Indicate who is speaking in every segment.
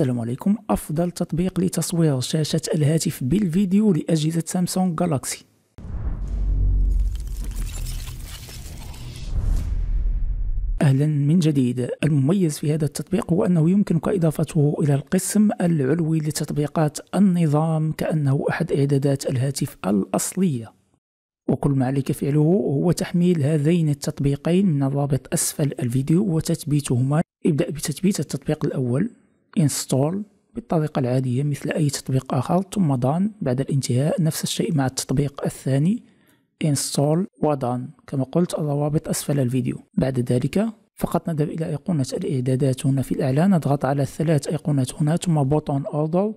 Speaker 1: السلام عليكم أفضل تطبيق لتصوير شاشة الهاتف بالفيديو لأجهزة سامسونج جالاكسي اهلا من جديد المميز في هذا التطبيق هو انه يمكنك اضافته الى القسم العلوي لتطبيقات النظام كانه احد اعدادات الهاتف الاصليه وكل ما عليك فعله هو تحميل هذين التطبيقين من الرابط اسفل الفيديو وتثبيتهما ابدا بتثبيت التطبيق الاول انستول بالطريقة العادية مثل أي تطبيق آخر ثم دان بعد الانتهاء نفس الشيء مع التطبيق الثاني انستول ودان كما قلت الروابط أسفل الفيديو بعد ذلك فقط نذهب إلى أيقونة الإعدادات هنا في الأعلى نضغط على الثلاث أيقونات هنا ثم بوتون أوردر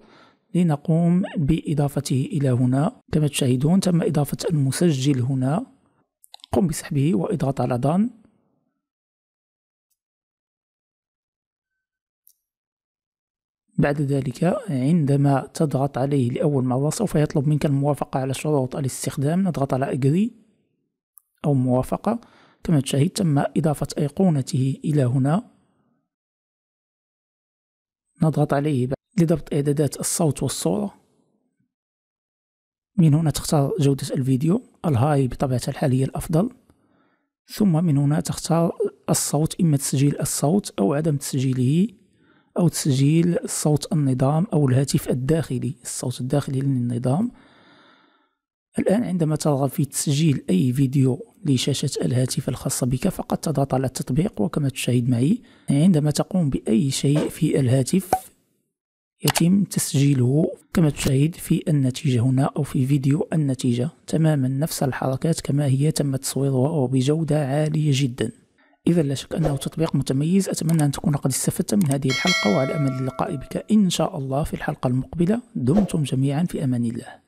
Speaker 1: لنقوم بإضافته إلى هنا كما تشاهدون تم إضافة المسجل هنا قم بسحبه واضغط على دان بعد ذلك عندما تضغط عليه لأول مرة سوف يطلب منك الموافقة على شروط الاستخدام نضغط على أجري أو موافقة كما تشاهد تم إضافة أيقونته إلى هنا نضغط عليه لضبط إعدادات الصوت والصورة من هنا تختار جودة الفيديو الهاي بطبيعة الحال هي الأفضل ثم من هنا تختار الصوت إما تسجيل الصوت أو عدم تسجيله أو تسجيل صوت النظام أو الهاتف الداخلي الصوت الداخلي للنظام الآن عندما ترغب في تسجيل أي فيديو لشاشة الهاتف الخاصة بك فقط تضغط على التطبيق وكما تشاهد معي عندما تقوم بأي شيء في الهاتف يتم تسجيله كما تشاهد في النتيجة هنا أو في فيديو النتيجة تماما نفس الحركات كما هي تم تصويرها وبجودة عالية جداً إذا لا شك أنه تطبيق متميز أتمنى أن تكون قد استفدت من هذه الحلقة وعلى أمل اللقاء بك إن شاء الله في الحلقة المقبلة دمتم جميعا في أمان الله